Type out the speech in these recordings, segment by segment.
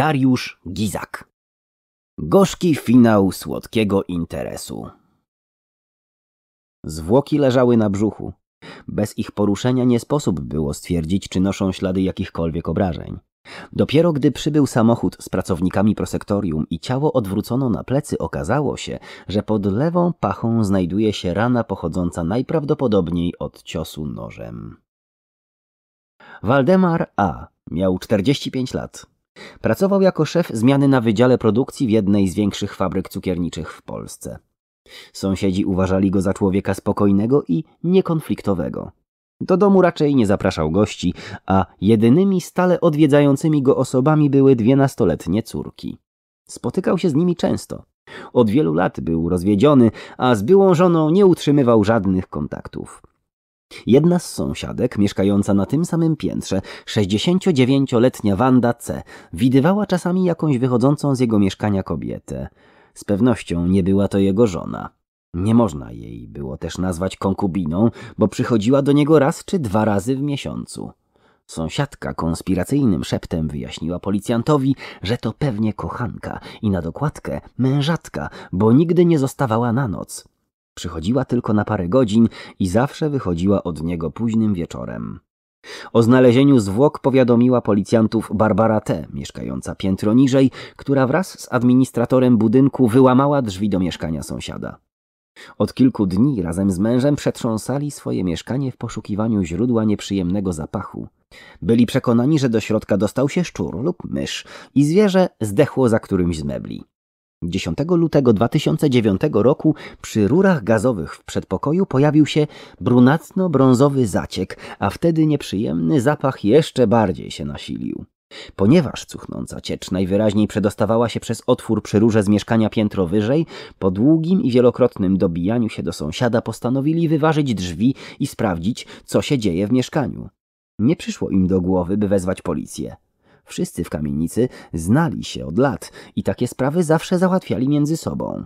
Dariusz Gizak. Gorzki finał słodkiego interesu. Zwłoki leżały na brzuchu. Bez ich poruszenia nie sposób było stwierdzić, czy noszą ślady jakichkolwiek obrażeń. Dopiero gdy przybył samochód z pracownikami prosektorium i ciało odwrócono na plecy, okazało się, że pod lewą pachą znajduje się rana pochodząca najprawdopodobniej od ciosu nożem. Waldemar A. miał 45 lat. Pracował jako szef zmiany na Wydziale Produkcji w jednej z większych fabryk cukierniczych w Polsce. Sąsiedzi uważali go za człowieka spokojnego i niekonfliktowego. Do domu raczej nie zapraszał gości, a jedynymi stale odwiedzającymi go osobami były dwie nastoletnie córki. Spotykał się z nimi często. Od wielu lat był rozwiedziony, a z byłą żoną nie utrzymywał żadnych kontaktów. Jedna z sąsiadek, mieszkająca na tym samym piętrze, 69-letnia Wanda C., widywała czasami jakąś wychodzącą z jego mieszkania kobietę. Z pewnością nie była to jego żona. Nie można jej było też nazwać konkubiną, bo przychodziła do niego raz czy dwa razy w miesiącu. Sąsiadka konspiracyjnym szeptem wyjaśniła policjantowi, że to pewnie kochanka i na dokładkę mężatka, bo nigdy nie zostawała na noc. Przychodziła tylko na parę godzin i zawsze wychodziła od niego późnym wieczorem. O znalezieniu zwłok powiadomiła policjantów Barbara T., mieszkająca piętro niżej, która wraz z administratorem budynku wyłamała drzwi do mieszkania sąsiada. Od kilku dni razem z mężem przetrząsali swoje mieszkanie w poszukiwaniu źródła nieprzyjemnego zapachu. Byli przekonani, że do środka dostał się szczur lub mysz i zwierzę zdechło za którymś z mebli. 10 lutego 2009 roku przy rurach gazowych w przedpokoju pojawił się brunatno-brązowy zaciek, a wtedy nieprzyjemny zapach jeszcze bardziej się nasilił. Ponieważ cuchnąca ciecz najwyraźniej przedostawała się przez otwór przy rurze z mieszkania piętro wyżej, po długim i wielokrotnym dobijaniu się do sąsiada postanowili wyważyć drzwi i sprawdzić, co się dzieje w mieszkaniu. Nie przyszło im do głowy, by wezwać policję. Wszyscy w kamienicy znali się od lat i takie sprawy zawsze załatwiali między sobą.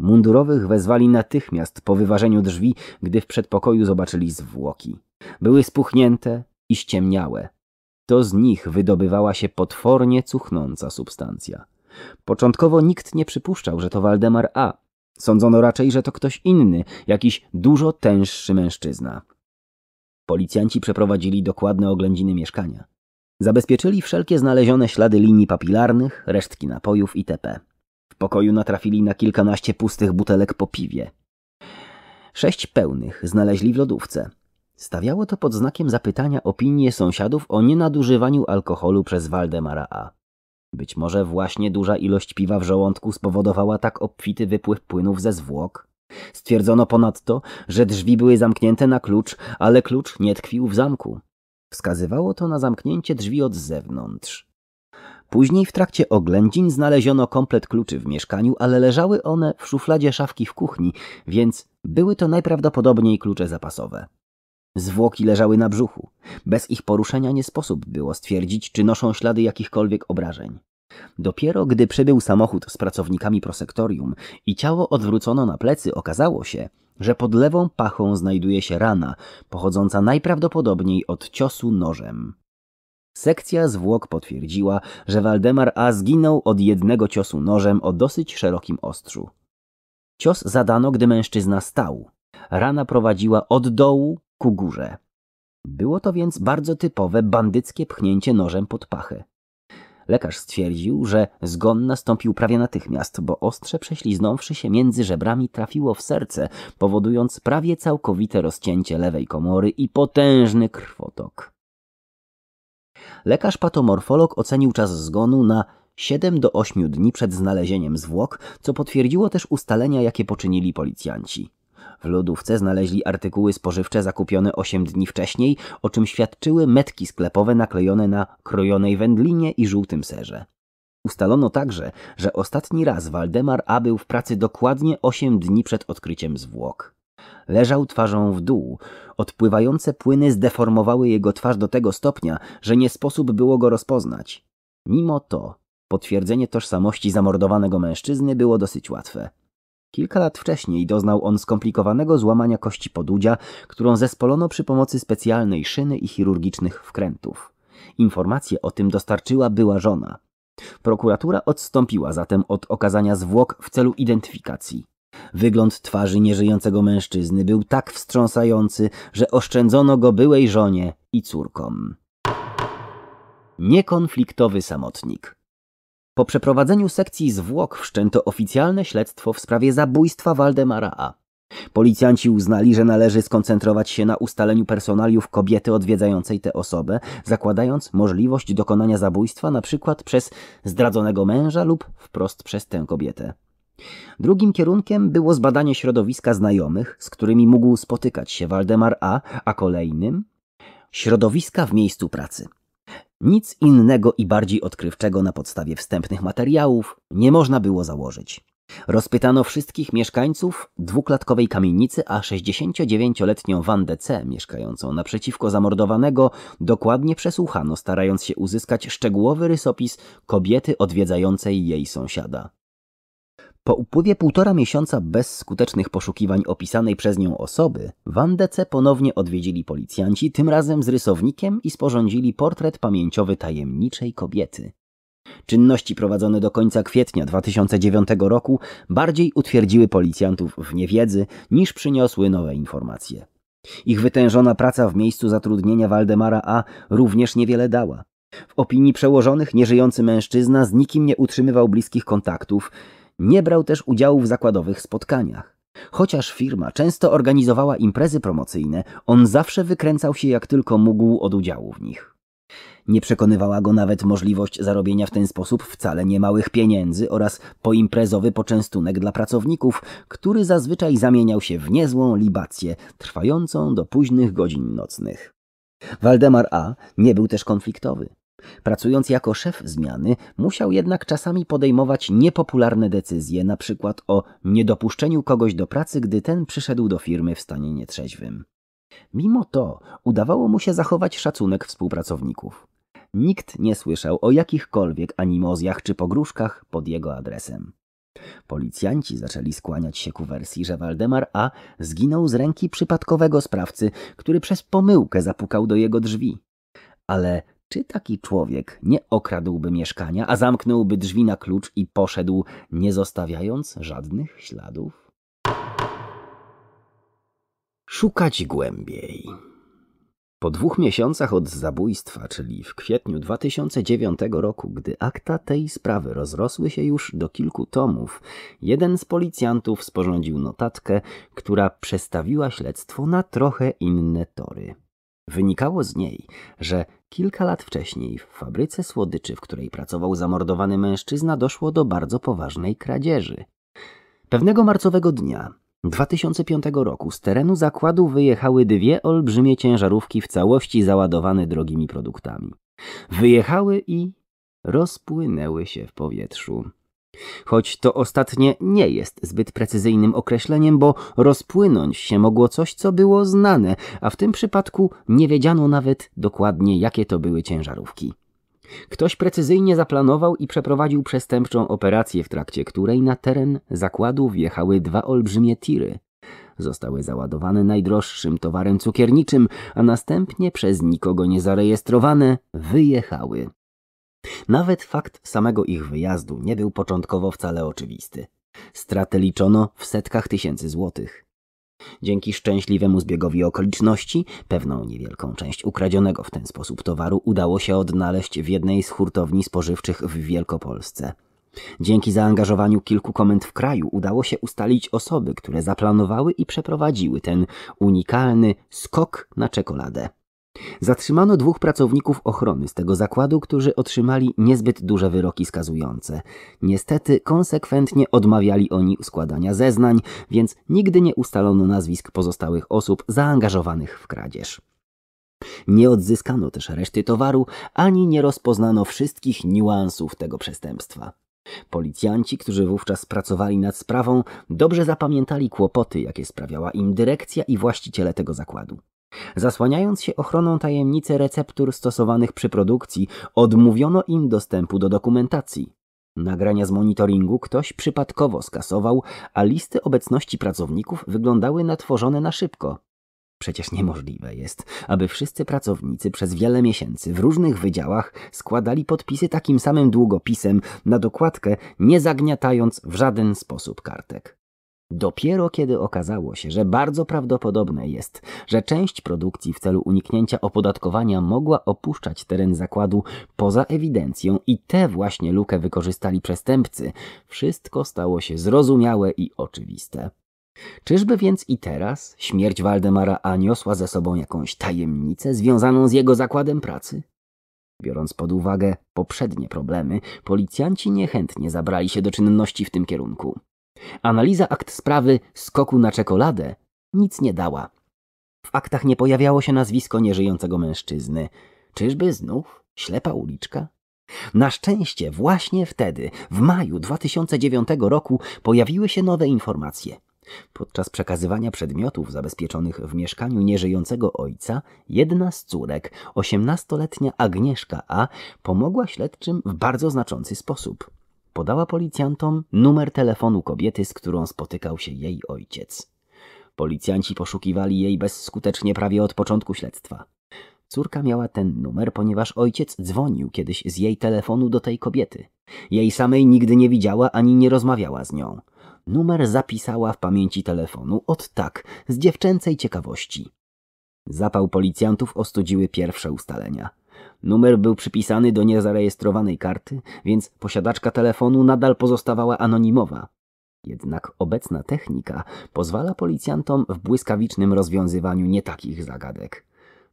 Mundurowych wezwali natychmiast po wyważeniu drzwi, gdy w przedpokoju zobaczyli zwłoki. Były spuchnięte i ściemniałe. To z nich wydobywała się potwornie cuchnąca substancja. Początkowo nikt nie przypuszczał, że to Waldemar A. Sądzono raczej, że to ktoś inny, jakiś dużo tęższy mężczyzna. Policjanci przeprowadzili dokładne oględziny mieszkania. Zabezpieczyli wszelkie znalezione ślady linii papilarnych, resztki napojów itp. W pokoju natrafili na kilkanaście pustych butelek po piwie. Sześć pełnych znaleźli w lodówce. Stawiało to pod znakiem zapytania opinie sąsiadów o nienadużywaniu alkoholu przez Waldemara A. Być może właśnie duża ilość piwa w żołądku spowodowała tak obfity wypływ płynów ze zwłok? Stwierdzono ponadto, że drzwi były zamknięte na klucz, ale klucz nie tkwił w zamku. Wskazywało to na zamknięcie drzwi od zewnątrz. Później w trakcie oględzin znaleziono komplet kluczy w mieszkaniu, ale leżały one w szufladzie szafki w kuchni, więc były to najprawdopodobniej klucze zapasowe. Zwłoki leżały na brzuchu. Bez ich poruszenia nie sposób było stwierdzić, czy noszą ślady jakichkolwiek obrażeń. Dopiero gdy przybył samochód z pracownikami prosektorium i ciało odwrócono na plecy, okazało się, że pod lewą pachą znajduje się rana, pochodząca najprawdopodobniej od ciosu nożem. Sekcja zwłok potwierdziła, że Waldemar A. zginął od jednego ciosu nożem o dosyć szerokim ostrzu. Cios zadano, gdy mężczyzna stał. Rana prowadziła od dołu ku górze. Było to więc bardzo typowe bandyckie pchnięcie nożem pod pachę. Lekarz stwierdził, że zgon nastąpił prawie natychmiast, bo ostrze prześliznąwszy się między żebrami trafiło w serce, powodując prawie całkowite rozcięcie lewej komory i potężny krwotok. Lekarz patomorfolog ocenił czas zgonu na 7 do 8 dni przed znalezieniem zwłok, co potwierdziło też ustalenia, jakie poczynili policjanci. W lodówce znaleźli artykuły spożywcze zakupione 8 dni wcześniej, o czym świadczyły metki sklepowe naklejone na krojonej wędlinie i żółtym serze. Ustalono także, że ostatni raz Waldemar A był w pracy dokładnie 8 dni przed odkryciem zwłok. Leżał twarzą w dół. Odpływające płyny zdeformowały jego twarz do tego stopnia, że nie sposób było go rozpoznać. Mimo to potwierdzenie tożsamości zamordowanego mężczyzny było dosyć łatwe. Kilka lat wcześniej doznał on skomplikowanego złamania kości podudzia, którą zespolono przy pomocy specjalnej szyny i chirurgicznych wkrętów. Informacje o tym dostarczyła była żona. Prokuratura odstąpiła zatem od okazania zwłok w celu identyfikacji. Wygląd twarzy nieżyjącego mężczyzny był tak wstrząsający, że oszczędzono go byłej żonie i córkom. Niekonfliktowy samotnik. Po przeprowadzeniu sekcji zwłok wszczęto oficjalne śledztwo w sprawie zabójstwa Waldemara A. Policjanci uznali, że należy skoncentrować się na ustaleniu personaliów kobiety odwiedzającej tę osobę, zakładając możliwość dokonania zabójstwa np. przez zdradzonego męża lub wprost przez tę kobietę. Drugim kierunkiem było zbadanie środowiska znajomych, z którymi mógł spotykać się Waldemar A, a kolejnym środowiska w miejscu pracy. Nic innego i bardziej odkrywczego na podstawie wstępnych materiałów nie można było założyć. Rozpytano wszystkich mieszkańców dwuklatkowej kamienicy, a 69-letnią Wandę C., mieszkającą naprzeciwko zamordowanego, dokładnie przesłuchano, starając się uzyskać szczegółowy rysopis kobiety odwiedzającej jej sąsiada. Po upływie półtora miesiąca bez skutecznych poszukiwań opisanej przez nią osoby, Wandece ponownie odwiedzili policjanci, tym razem z rysownikiem i sporządzili portret pamięciowy tajemniczej kobiety. Czynności prowadzone do końca kwietnia 2009 roku bardziej utwierdziły policjantów w niewiedzy niż przyniosły nowe informacje. Ich wytężona praca w miejscu zatrudnienia Waldemara A również niewiele dała. W opinii przełożonych nieżyjący mężczyzna z nikim nie utrzymywał bliskich kontaktów, nie brał też udziału w zakładowych spotkaniach. Chociaż firma często organizowała imprezy promocyjne, on zawsze wykręcał się jak tylko mógł od udziału w nich. Nie przekonywała go nawet możliwość zarobienia w ten sposób wcale niemałych pieniędzy oraz poimprezowy poczęstunek dla pracowników, który zazwyczaj zamieniał się w niezłą libację, trwającą do późnych godzin nocnych. Waldemar A. nie był też konfliktowy. Pracując jako szef zmiany, musiał jednak czasami podejmować niepopularne decyzje, na przykład o niedopuszczeniu kogoś do pracy, gdy ten przyszedł do firmy w stanie nietrzeźwym. Mimo to udawało mu się zachować szacunek współpracowników. Nikt nie słyszał o jakichkolwiek animozjach czy pogróżkach pod jego adresem. Policjanci zaczęli skłaniać się ku wersji, że Waldemar A. zginął z ręki przypadkowego sprawcy, który przez pomyłkę zapukał do jego drzwi. Ale czy taki człowiek nie okradłby mieszkania, a zamknąłby drzwi na klucz i poszedł, nie zostawiając żadnych śladów? Szukać głębiej. Po dwóch miesiącach od zabójstwa, czyli w kwietniu 2009 roku, gdy akta tej sprawy rozrosły się już do kilku tomów, jeden z policjantów sporządził notatkę, która przestawiła śledztwo na trochę inne tory. Wynikało z niej, że Kilka lat wcześniej w fabryce słodyczy, w której pracował zamordowany mężczyzna, doszło do bardzo poważnej kradzieży. Pewnego marcowego dnia 2005 roku z terenu zakładu wyjechały dwie olbrzymie ciężarówki w całości załadowane drogimi produktami. Wyjechały i rozpłynęły się w powietrzu. Choć to ostatnie nie jest zbyt precyzyjnym określeniem, bo rozpłynąć się mogło coś, co było znane, a w tym przypadku nie wiedziano nawet dokładnie, jakie to były ciężarówki. Ktoś precyzyjnie zaplanował i przeprowadził przestępczą operację, w trakcie której na teren zakładu wjechały dwa olbrzymie tiry. Zostały załadowane najdroższym towarem cukierniczym, a następnie przez nikogo niezarejestrowane wyjechały. Nawet fakt samego ich wyjazdu nie był początkowo wcale oczywisty. Straty liczono w setkach tysięcy złotych. Dzięki szczęśliwemu zbiegowi okoliczności, pewną niewielką część ukradzionego w ten sposób towaru udało się odnaleźć w jednej z hurtowni spożywczych w Wielkopolsce. Dzięki zaangażowaniu kilku komend w kraju udało się ustalić osoby, które zaplanowały i przeprowadziły ten unikalny skok na czekoladę. Zatrzymano dwóch pracowników ochrony z tego zakładu, którzy otrzymali niezbyt duże wyroki skazujące. Niestety konsekwentnie odmawiali oni składania zeznań, więc nigdy nie ustalono nazwisk pozostałych osób zaangażowanych w kradzież. Nie odzyskano też reszty towaru, ani nie rozpoznano wszystkich niuansów tego przestępstwa. Policjanci, którzy wówczas pracowali nad sprawą, dobrze zapamiętali kłopoty, jakie sprawiała im dyrekcja i właściciele tego zakładu. Zasłaniając się ochroną tajemnicy receptur stosowanych przy produkcji, odmówiono im dostępu do dokumentacji. Nagrania z monitoringu ktoś przypadkowo skasował, a listy obecności pracowników wyglądały na tworzone na szybko. Przecież niemożliwe jest, aby wszyscy pracownicy przez wiele miesięcy w różnych wydziałach składali podpisy takim samym długopisem na dokładkę, nie zagniatając w żaden sposób kartek. Dopiero kiedy okazało się, że bardzo prawdopodobne jest, że część produkcji w celu uniknięcia opodatkowania mogła opuszczać teren zakładu poza ewidencją i tę właśnie lukę wykorzystali przestępcy, wszystko stało się zrozumiałe i oczywiste. Czyżby więc i teraz śmierć Waldemara A niosła ze sobą jakąś tajemnicę związaną z jego zakładem pracy? Biorąc pod uwagę poprzednie problemy, policjanci niechętnie zabrali się do czynności w tym kierunku. Analiza akt sprawy skoku na czekoladę nic nie dała. W aktach nie pojawiało się nazwisko nieżyjącego mężczyzny. Czyżby znów ślepa uliczka? Na szczęście właśnie wtedy, w maju 2009 roku, pojawiły się nowe informacje. Podczas przekazywania przedmiotów zabezpieczonych w mieszkaniu nieżyjącego ojca, jedna z córek, 18-letnia Agnieszka A., pomogła śledczym w bardzo znaczący sposób. Podała policjantom numer telefonu kobiety, z którą spotykał się jej ojciec. Policjanci poszukiwali jej bezskutecznie prawie od początku śledztwa. Córka miała ten numer, ponieważ ojciec dzwonił kiedyś z jej telefonu do tej kobiety. Jej samej nigdy nie widziała ani nie rozmawiała z nią. Numer zapisała w pamięci telefonu od tak, z dziewczęcej ciekawości. Zapał policjantów ostudziły pierwsze ustalenia. Numer był przypisany do niezarejestrowanej karty, więc posiadaczka telefonu nadal pozostawała anonimowa. Jednak obecna technika pozwala policjantom w błyskawicznym rozwiązywaniu nie takich zagadek.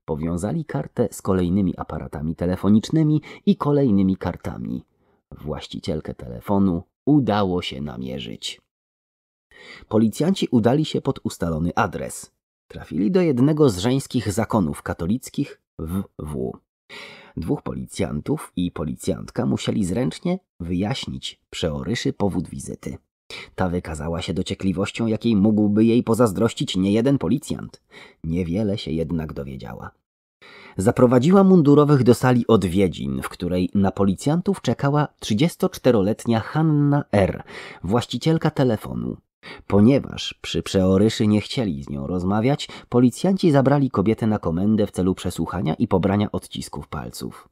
Powiązali kartę z kolejnymi aparatami telefonicznymi i kolejnymi kartami. Właścicielkę telefonu udało się namierzyć. Policjanci udali się pod ustalony adres. Trafili do jednego z żeńskich zakonów katolickich w W. Dwóch policjantów i policjantka musieli zręcznie wyjaśnić przeoryszy powód wizyty. Ta wykazała się dociekliwością, jakiej mógłby jej pozazdrościć niejeden policjant. Niewiele się jednak dowiedziała. Zaprowadziła mundurowych do sali odwiedzin, w której na policjantów czekała 34-letnia Hanna R., właścicielka telefonu. Ponieważ przy przeoryszy nie chcieli z nią rozmawiać, policjanci zabrali kobietę na komendę w celu przesłuchania i pobrania odcisków palców.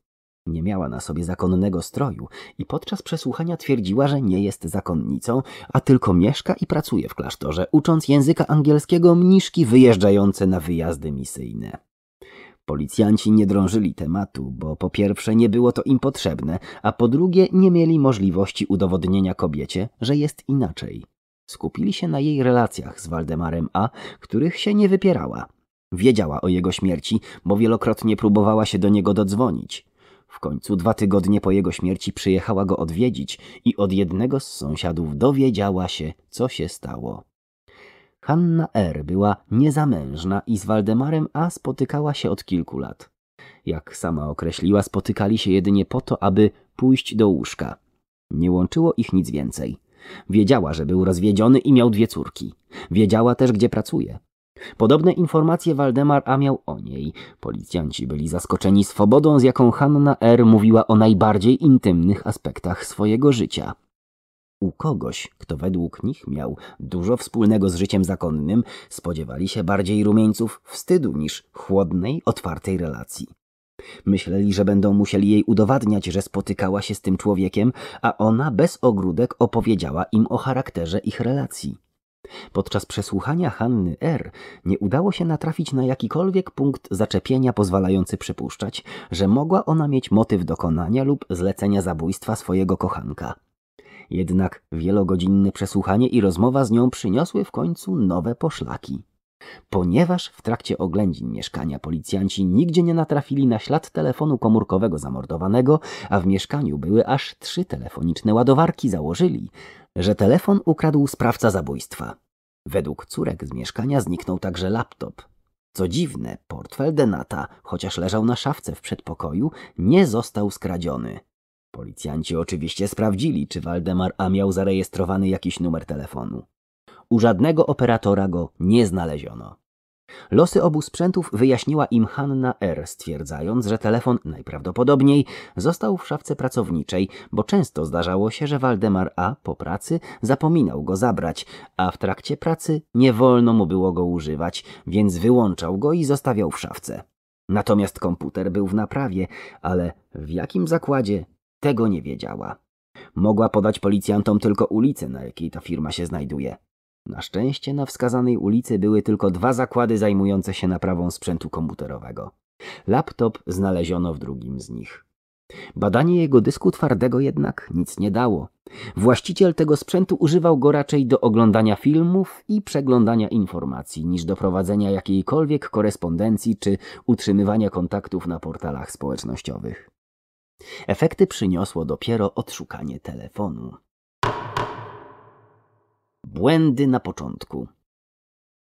Nie miała na sobie zakonnego stroju i podczas przesłuchania twierdziła, że nie jest zakonnicą, a tylko mieszka i pracuje w klasztorze, ucząc języka angielskiego mniszki wyjeżdżające na wyjazdy misyjne. Policjanci nie drążyli tematu, bo po pierwsze nie było to im potrzebne, a po drugie nie mieli możliwości udowodnienia kobiecie, że jest inaczej. Skupili się na jej relacjach z Waldemarem A, których się nie wypierała. Wiedziała o jego śmierci, bo wielokrotnie próbowała się do niego dodzwonić. W końcu dwa tygodnie po jego śmierci przyjechała go odwiedzić i od jednego z sąsiadów dowiedziała się, co się stało. Hanna R. była niezamężna i z Waldemarem A. spotykała się od kilku lat. Jak sama określiła, spotykali się jedynie po to, aby pójść do łóżka. Nie łączyło ich nic więcej. Wiedziała, że był rozwiedziony i miał dwie córki. Wiedziała też, gdzie pracuje. Podobne informacje Waldemar A miał o niej. Policjanci byli zaskoczeni swobodą, z jaką Hanna R. mówiła o najbardziej intymnych aspektach swojego życia. U kogoś, kto według nich miał dużo wspólnego z życiem zakonnym, spodziewali się bardziej rumieńców wstydu niż chłodnej, otwartej relacji. Myśleli, że będą musieli jej udowadniać, że spotykała się z tym człowiekiem, a ona bez ogródek opowiedziała im o charakterze ich relacji. Podczas przesłuchania Hanny R. nie udało się natrafić na jakikolwiek punkt zaczepienia pozwalający przypuszczać, że mogła ona mieć motyw dokonania lub zlecenia zabójstwa swojego kochanka. Jednak wielogodzinne przesłuchanie i rozmowa z nią przyniosły w końcu nowe poszlaki. Ponieważ w trakcie oględzin mieszkania policjanci nigdzie nie natrafili na ślad telefonu komórkowego zamordowanego, a w mieszkaniu były aż trzy telefoniczne ładowarki, założyli, że telefon ukradł sprawca zabójstwa. Według córek z mieszkania zniknął także laptop. Co dziwne, portfel Denata, chociaż leżał na szafce w przedpokoju, nie został skradziony. Policjanci oczywiście sprawdzili, czy Waldemar A miał zarejestrowany jakiś numer telefonu. U żadnego operatora go nie znaleziono. Losy obu sprzętów wyjaśniła im Hanna R., stwierdzając, że telefon najprawdopodobniej został w szafce pracowniczej, bo często zdarzało się, że Waldemar A. po pracy zapominał go zabrać, a w trakcie pracy nie wolno mu było go używać, więc wyłączał go i zostawiał w szafce. Natomiast komputer był w naprawie, ale w jakim zakładzie tego nie wiedziała. Mogła podać policjantom tylko ulicę, na jakiej ta firma się znajduje. Na szczęście na wskazanej ulicy były tylko dwa zakłady zajmujące się naprawą sprzętu komputerowego. Laptop znaleziono w drugim z nich. Badanie jego dysku twardego jednak nic nie dało. Właściciel tego sprzętu używał go raczej do oglądania filmów i przeglądania informacji, niż do prowadzenia jakiejkolwiek korespondencji czy utrzymywania kontaktów na portalach społecznościowych. Efekty przyniosło dopiero odszukanie telefonu. Błędy na początku.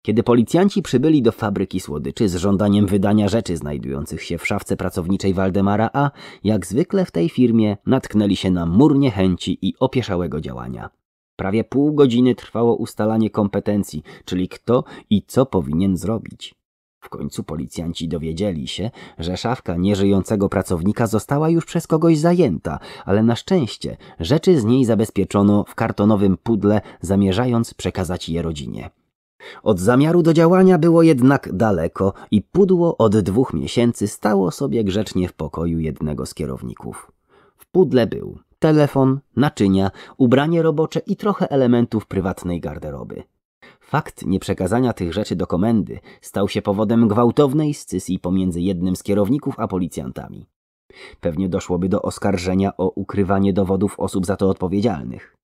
Kiedy policjanci przybyli do fabryki słodyczy z żądaniem wydania rzeczy znajdujących się w szafce pracowniczej Waldemara A, jak zwykle w tej firmie natknęli się na mur niechęci i opieszałego działania. Prawie pół godziny trwało ustalanie kompetencji, czyli kto i co powinien zrobić. W końcu policjanci dowiedzieli się, że szafka nieżyjącego pracownika została już przez kogoś zajęta, ale na szczęście rzeczy z niej zabezpieczono w kartonowym pudle, zamierzając przekazać je rodzinie. Od zamiaru do działania było jednak daleko i pudło od dwóch miesięcy stało sobie grzecznie w pokoju jednego z kierowników. W pudle był telefon, naczynia, ubranie robocze i trochę elementów prywatnej garderoby. Fakt nieprzekazania tych rzeczy do komendy stał się powodem gwałtownej scysji pomiędzy jednym z kierowników a policjantami. Pewnie doszłoby do oskarżenia o ukrywanie dowodów osób za to odpowiedzialnych.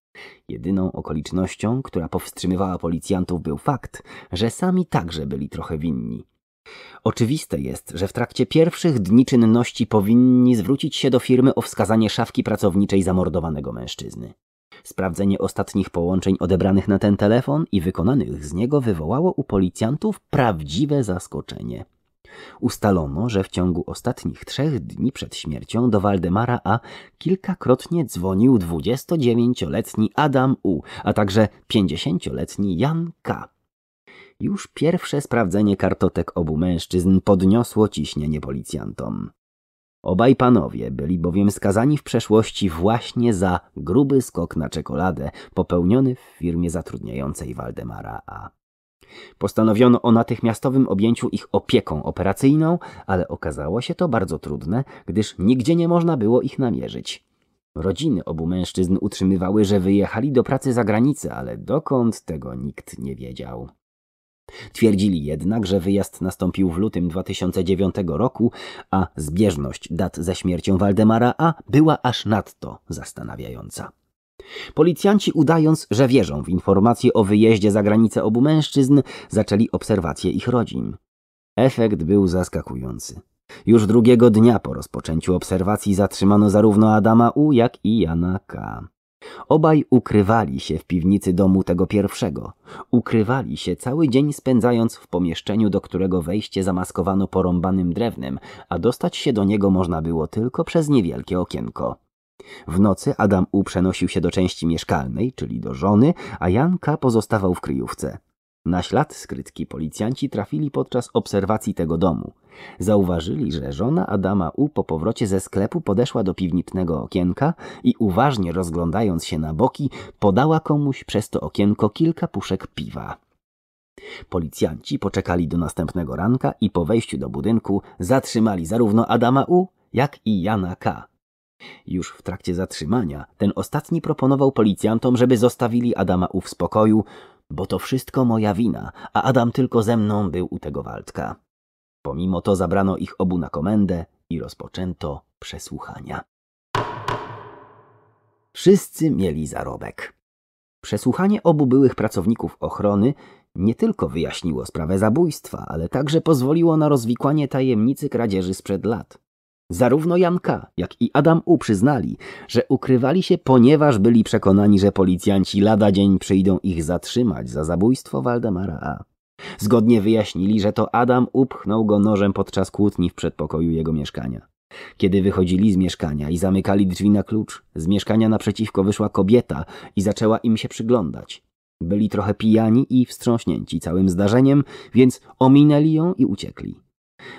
Jedyną okolicznością, która powstrzymywała policjantów był fakt, że sami także byli trochę winni. Oczywiste jest, że w trakcie pierwszych dni czynności powinni zwrócić się do firmy o wskazanie szafki pracowniczej zamordowanego mężczyzny. Sprawdzenie ostatnich połączeń odebranych na ten telefon i wykonanych z niego wywołało u policjantów prawdziwe zaskoczenie. Ustalono, że w ciągu ostatnich trzech dni przed śmiercią do Waldemara A kilkakrotnie dzwonił 29-letni Adam U, a także 50-letni Jan K. Już pierwsze sprawdzenie kartotek obu mężczyzn podniosło ciśnienie policjantom. Obaj panowie byli bowiem skazani w przeszłości właśnie za gruby skok na czekoladę popełniony w firmie zatrudniającej Waldemara A. Postanowiono o natychmiastowym objęciu ich opieką operacyjną, ale okazało się to bardzo trudne, gdyż nigdzie nie można było ich namierzyć. Rodziny obu mężczyzn utrzymywały, że wyjechali do pracy za granicę, ale dokąd tego nikt nie wiedział. Twierdzili jednak, że wyjazd nastąpił w lutym 2009 roku, a zbieżność dat ze śmiercią Waldemara A była aż nadto zastanawiająca. Policjanci, udając, że wierzą w informacje o wyjeździe za granicę obu mężczyzn, zaczęli obserwację ich rodzin. Efekt był zaskakujący. Już drugiego dnia po rozpoczęciu obserwacji zatrzymano zarówno Adama U, jak i Jana K. Obaj ukrywali się w piwnicy domu tego pierwszego. Ukrywali się cały dzień spędzając w pomieszczeniu, do którego wejście zamaskowano porąbanym drewnem, a dostać się do niego można było tylko przez niewielkie okienko. W nocy Adam U przenosił się do części mieszkalnej, czyli do żony, a Janka pozostawał w kryjówce. Na ślad skrytki policjanci trafili podczas obserwacji tego domu. Zauważyli, że żona Adama U po powrocie ze sklepu podeszła do piwnicznego okienka i uważnie rozglądając się na boki, podała komuś przez to okienko kilka puszek piwa. Policjanci poczekali do następnego ranka i po wejściu do budynku zatrzymali zarówno Adama U, jak i Jana K. Już w trakcie zatrzymania ten ostatni proponował policjantom, żeby zostawili Adama U w spokoju, bo to wszystko moja wina, a Adam tylko ze mną był u tego Waldka. Pomimo to zabrano ich obu na komendę i rozpoczęto przesłuchania. Wszyscy mieli zarobek. Przesłuchanie obu byłych pracowników ochrony nie tylko wyjaśniło sprawę zabójstwa, ale także pozwoliło na rozwikłanie tajemnicy kradzieży sprzed lat. Zarówno Jan K., jak i Adam U. przyznali, że ukrywali się, ponieważ byli przekonani, że policjanci lada dzień przyjdą ich zatrzymać za zabójstwo Waldemara A. Zgodnie wyjaśnili, że to Adam upchnął go nożem podczas kłótni w przedpokoju jego mieszkania. Kiedy wychodzili z mieszkania i zamykali drzwi na klucz, z mieszkania naprzeciwko wyszła kobieta i zaczęła im się przyglądać. Byli trochę pijani i wstrząśnięci całym zdarzeniem, więc ominęli ją i uciekli.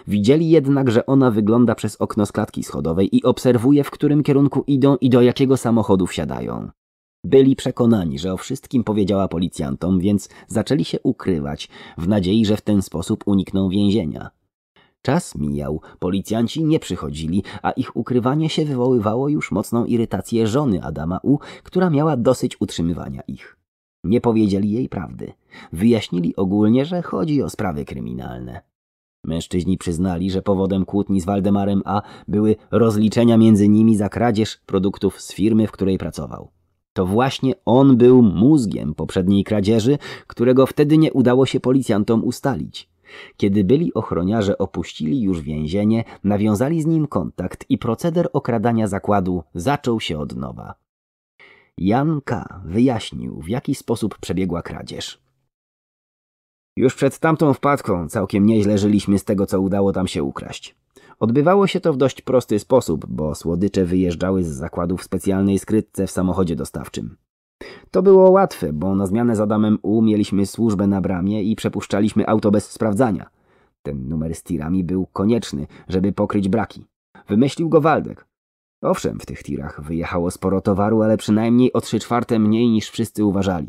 Widzieli jednak, że ona wygląda przez okno z klatki schodowej i obserwuje, w którym kierunku idą i do jakiego samochodu wsiadają. Byli przekonani, że o wszystkim powiedziała policjantom, więc zaczęli się ukrywać, w nadziei, że w ten sposób unikną więzienia. Czas mijał, policjanci nie przychodzili, a ich ukrywanie się wywoływało już mocną irytację żony Adama U, która miała dosyć utrzymywania ich. Nie powiedzieli jej prawdy. Wyjaśnili ogólnie, że chodzi o sprawy kryminalne. Mężczyźni przyznali, że powodem kłótni z Waldemarem A były rozliczenia między nimi za kradzież produktów z firmy, w której pracował. To właśnie on był mózgiem poprzedniej kradzieży, którego wtedy nie udało się policjantom ustalić. Kiedy byli ochroniarze opuścili już więzienie, nawiązali z nim kontakt i proceder okradania zakładu zaczął się od nowa. Jan K. wyjaśnił, w jaki sposób przebiegła kradzież. Już przed tamtą wpadką całkiem nieźle żyliśmy z tego, co udało tam się ukraść. Odbywało się to w dość prosty sposób, bo słodycze wyjeżdżały z zakładu w specjalnej skrytce w samochodzie dostawczym. To było łatwe, bo na zmianę z Adamem U mieliśmy służbę na bramie i przepuszczaliśmy auto bez sprawdzania. Ten numer z tirami był konieczny, żeby pokryć braki. Wymyślił go Waldek. Owszem, w tych tirach wyjechało sporo towaru, ale przynajmniej o trzy czwarte mniej niż wszyscy uważali.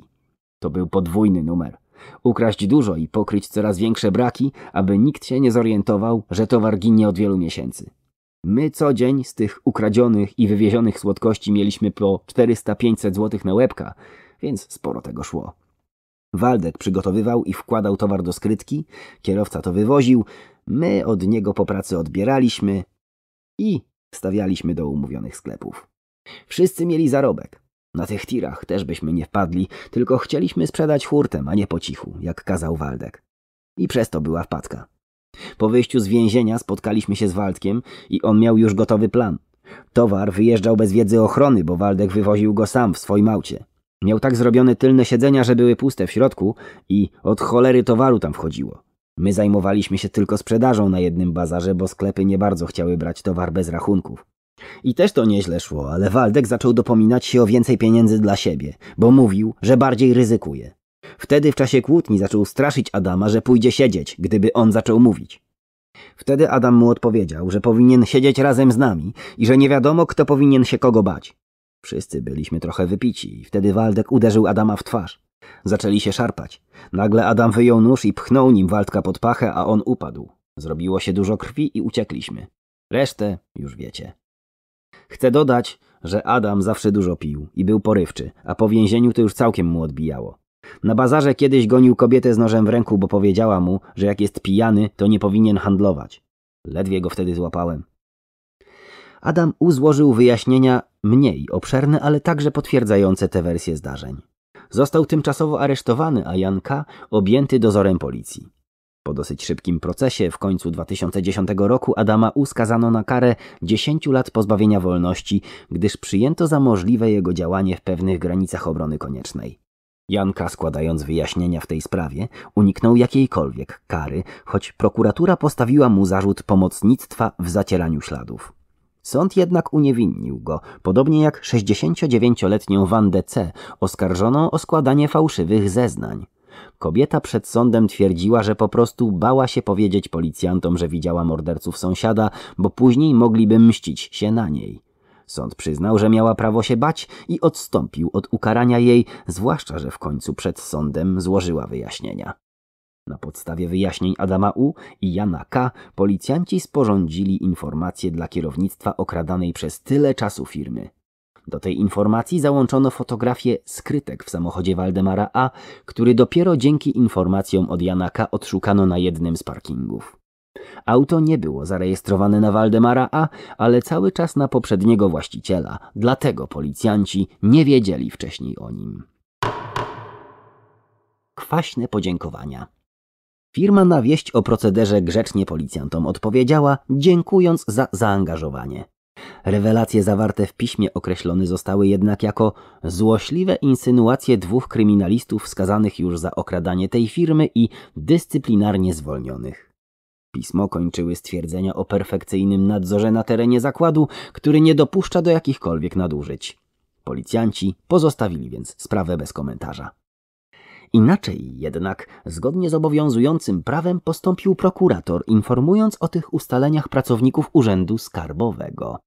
To był podwójny numer. Ukraść dużo i pokryć coraz większe braki, aby nikt się nie zorientował, że towar ginie od wielu miesięcy. My co dzień z tych ukradzionych i wywiezionych słodkości mieliśmy po 400-500 zł na łebka, więc sporo tego szło. Waldek przygotowywał i wkładał towar do skrytki, kierowca to wywoził, my od niego po pracy odbieraliśmy i stawialiśmy do umówionych sklepów. Wszyscy mieli zarobek. Na tych tirach też byśmy nie wpadli, tylko chcieliśmy sprzedać hurtem, a nie po cichu, jak kazał Waldek. I przez to była wpadka. Po wyjściu z więzienia spotkaliśmy się z Waldkiem i on miał już gotowy plan. Towar wyjeżdżał bez wiedzy ochrony, bo Waldek wywoził go sam w swoim aucie. Miał tak zrobione tylne siedzenia, że były puste w środku i od cholery towaru tam wchodziło. My zajmowaliśmy się tylko sprzedażą na jednym bazarze, bo sklepy nie bardzo chciały brać towar bez rachunków. I też to nieźle szło, ale Waldek zaczął dopominać się o więcej pieniędzy dla siebie, bo mówił, że bardziej ryzykuje. Wtedy w czasie kłótni zaczął straszyć Adama, że pójdzie siedzieć, gdyby on zaczął mówić. Wtedy Adam mu odpowiedział, że powinien siedzieć razem z nami i że nie wiadomo, kto powinien się kogo bać. Wszyscy byliśmy trochę wypici i wtedy Waldek uderzył Adama w twarz. Zaczęli się szarpać. Nagle Adam wyjął nóż i pchnął nim Waldka pod pachę, a on upadł. Zrobiło się dużo krwi i uciekliśmy. Resztę już wiecie. Chcę dodać, że Adam zawsze dużo pił i był porywczy, a po więzieniu to już całkiem mu odbijało. Na bazarze kiedyś gonił kobietę z nożem w ręku, bo powiedziała mu, że jak jest pijany, to nie powinien handlować. Ledwie go wtedy złapałem. Adam uzłożył wyjaśnienia mniej obszerne, ale także potwierdzające te wersje zdarzeń. Został tymczasowo aresztowany, a Janka objęty dozorem policji. Po dosyć szybkim procesie w końcu 2010 roku Adama uskazano na karę 10 lat pozbawienia wolności, gdyż przyjęto za możliwe jego działanie w pewnych granicach obrony koniecznej. Janka, składając wyjaśnienia w tej sprawie, uniknął jakiejkolwiek kary, choć prokuratura postawiła mu zarzut pomocnictwa w zacieraniu śladów. Sąd jednak uniewinnił go, podobnie jak 69-letnią Wandę C., oskarżoną o składanie fałszywych zeznań. Kobieta przed sądem twierdziła, że po prostu bała się powiedzieć policjantom, że widziała morderców sąsiada, bo później mogliby mścić się na niej. Sąd przyznał, że miała prawo się bać i odstąpił od ukarania jej, zwłaszcza, że w końcu przed sądem złożyła wyjaśnienia. Na podstawie wyjaśnień Adama U. i Jana K. policjanci sporządzili informacje dla kierownictwa okradanej przez tyle czasu firmy. Do tej informacji załączono fotografię skrytek w samochodzie Waldemara A, który dopiero dzięki informacjom od Janaka odszukano na jednym z parkingów. Auto nie było zarejestrowane na Waldemara A, ale cały czas na poprzedniego właściciela, dlatego policjanci nie wiedzieli wcześniej o nim. Kwaśne podziękowania. Firma na wieść o procederze grzecznie policjantom odpowiedziała, dziękując za zaangażowanie. Rewelacje zawarte w piśmie określone zostały jednak jako złośliwe insynuacje dwóch kryminalistów skazanych już za okradanie tej firmy i dyscyplinarnie zwolnionych. Pismo kończyły stwierdzenia o perfekcyjnym nadzorze na terenie zakładu, który nie dopuszcza do jakichkolwiek nadużyć. Policjanci pozostawili więc sprawę bez komentarza. Inaczej jednak, zgodnie z obowiązującym prawem postąpił prokurator, informując o tych ustaleniach pracowników Urzędu Skarbowego.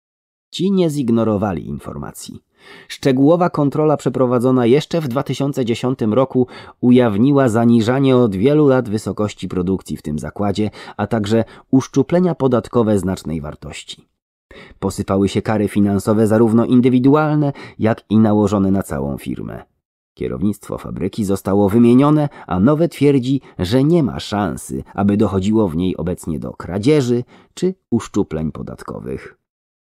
Ci nie zignorowali informacji. Szczegółowa kontrola przeprowadzona jeszcze w 2010 roku ujawniła zaniżanie od wielu lat wysokości produkcji w tym zakładzie, a także uszczuplenia podatkowe znacznej wartości. Posypały się kary finansowe zarówno indywidualne, jak i nałożone na całą firmę. Kierownictwo fabryki zostało wymienione, a nowe twierdzi, że nie ma szansy, aby dochodziło w niej obecnie do kradzieży czy uszczupleń podatkowych.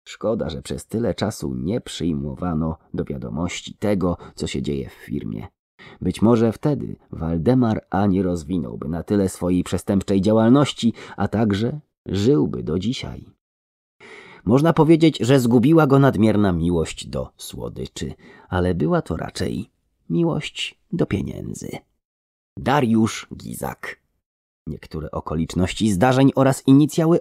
Szkoda, że przez tyle czasu nie przyjmowano do wiadomości tego, co się dzieje w firmie. Być może wtedy Waldemar ani rozwinąłby na tyle swojej przestępczej działalności, a także żyłby do dzisiaj. Można powiedzieć, że zgubiła go nadmierna miłość do słodyczy, ale była to raczej miłość do pieniędzy. Dariusz Gizak. Niektóre okoliczności zdarzeń oraz inicjały